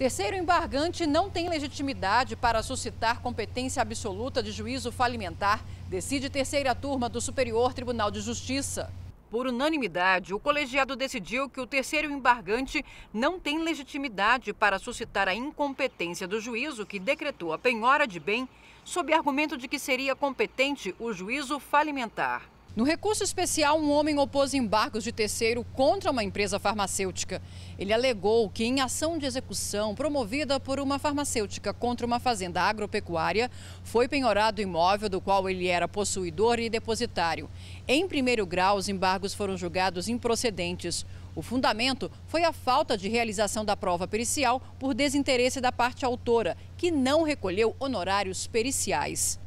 Terceiro embargante não tem legitimidade para suscitar competência absoluta de juízo falimentar, decide terceira turma do Superior Tribunal de Justiça. Por unanimidade, o colegiado decidiu que o terceiro embargante não tem legitimidade para suscitar a incompetência do juízo que decretou a penhora de bem, sob argumento de que seria competente o juízo falimentar. No recurso especial, um homem opôs embargos de terceiro contra uma empresa farmacêutica. Ele alegou que, em ação de execução promovida por uma farmacêutica contra uma fazenda agropecuária, foi penhorado o imóvel do qual ele era possuidor e depositário. Em primeiro grau, os embargos foram julgados improcedentes. O fundamento foi a falta de realização da prova pericial por desinteresse da parte autora, que não recolheu honorários periciais.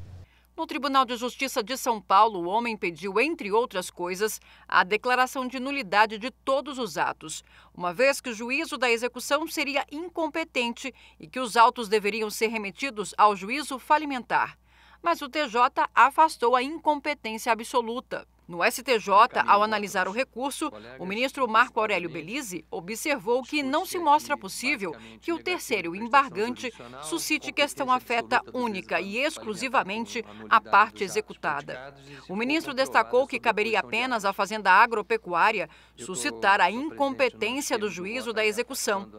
No Tribunal de Justiça de São Paulo, o homem pediu, entre outras coisas, a declaração de nulidade de todos os atos, uma vez que o juízo da execução seria incompetente e que os autos deveriam ser remetidos ao juízo falimentar. Mas o TJ afastou a incompetência absoluta. No STJ, ao analisar o recurso, o ministro Marco Aurélio Belize observou que não se mostra possível que o terceiro embargante suscite questão afeta única e exclusivamente a parte executada. O ministro destacou que caberia apenas à Fazenda Agropecuária suscitar a incompetência do juízo da execução.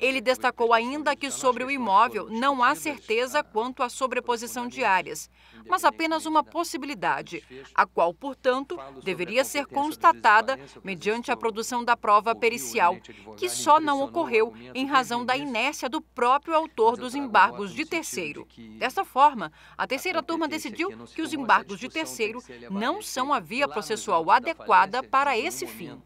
Ele destacou ainda que sobre o imóvel não há certeza quanto à sobreposição de áreas, mas apenas uma possibilidade, a qual, portanto, fato deveria ser constatada mediante a produção da prova pericial, que só não ocorreu em razão da inércia do próprio autor dos embargos de terceiro. Dessa forma, a terceira turma é decidiu que os embargos de terceiro não são a via processual adequada é para esse fim.